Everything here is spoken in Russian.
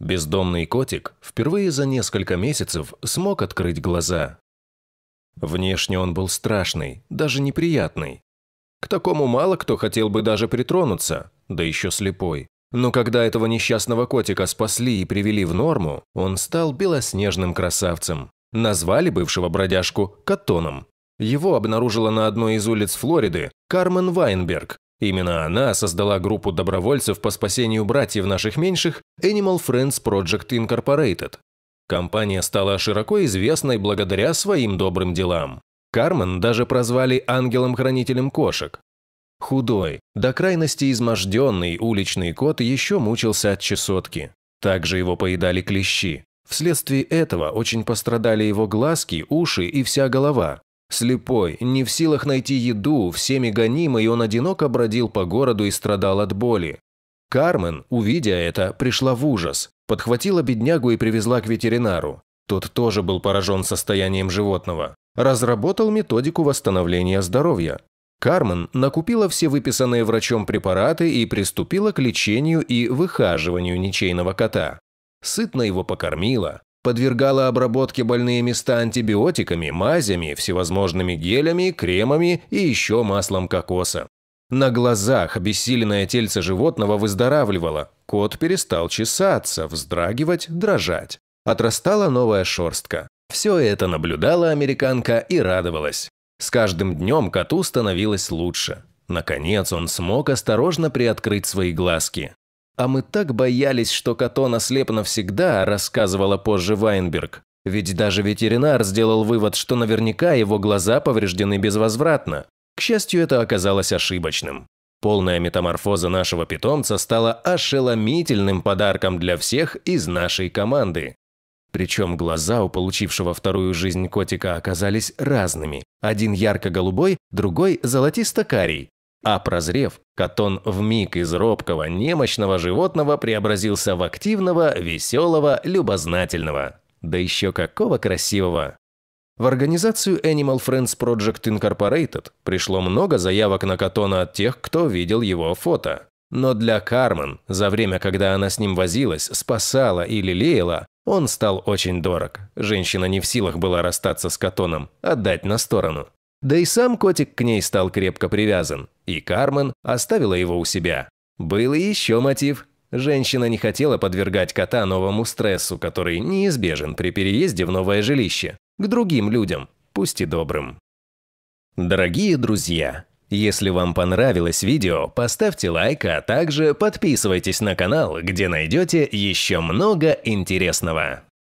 Бездомный котик впервые за несколько месяцев смог открыть глаза. Внешне он был страшный, даже неприятный. К такому мало кто хотел бы даже притронуться, да еще слепой. Но когда этого несчастного котика спасли и привели в норму, он стал белоснежным красавцем. Назвали бывшего бродяжку Катоном. Его обнаружила на одной из улиц Флориды Кармен Вайнберг. Именно она создала группу добровольцев по спасению братьев наших меньших Animal Friends Project Incorporated. Компания стала широко известной благодаря своим добрым делам. Кармен даже прозвали ангелом-хранителем кошек. Худой, до крайности изможденный уличный кот еще мучился от чесотки. Также его поедали клещи. Вследствие этого очень пострадали его глазки, уши и вся голова. Слепой, не в силах найти еду, всеми гонимый, он одиноко бродил по городу и страдал от боли. Кармен, увидя это, пришла в ужас, подхватила беднягу и привезла к ветеринару. Тот тоже был поражен состоянием животного. Разработал методику восстановления здоровья. Кармен накупила все выписанные врачом препараты и приступила к лечению и выхаживанию ничейного кота сытно его покормила, подвергала обработке больные места антибиотиками, мазями, всевозможными гелями, кремами и еще маслом кокоса. На глазах обессиленное тельце животного выздоравливало, кот перестал чесаться, вздрагивать, дрожать. Отрастала новая шерстка. Все это наблюдала американка и радовалась. С каждым днем коту становилось лучше. Наконец он смог осторожно приоткрыть свои глазки. А мы так боялись, что Катона слеп навсегда, рассказывала позже Вайнберг. Ведь даже ветеринар сделал вывод, что наверняка его глаза повреждены безвозвратно. К счастью, это оказалось ошибочным. Полная метаморфоза нашего питомца стала ошеломительным подарком для всех из нашей команды. Причем глаза у получившего вторую жизнь котика оказались разными. Один ярко-голубой, другой золотисто-карий. А прозрев, Катон в миг из робкого, немощного животного преобразился в активного, веселого, любознательного. Да еще какого красивого! В организацию Animal Friends Project Incorporated пришло много заявок на Катона от тех, кто видел его фото. Но для Кармен, за время, когда она с ним возилась, спасала и лелеяла, он стал очень дорог. Женщина не в силах была расстаться с Катоном, отдать на сторону. Да и сам котик к ней стал крепко привязан, и Кармен оставила его у себя. Был и еще мотив. Женщина не хотела подвергать кота новому стрессу, который неизбежен при переезде в новое жилище, к другим людям, пусть и добрым. Дорогие друзья, если вам понравилось видео, поставьте лайк, а также подписывайтесь на канал, где найдете еще много интересного.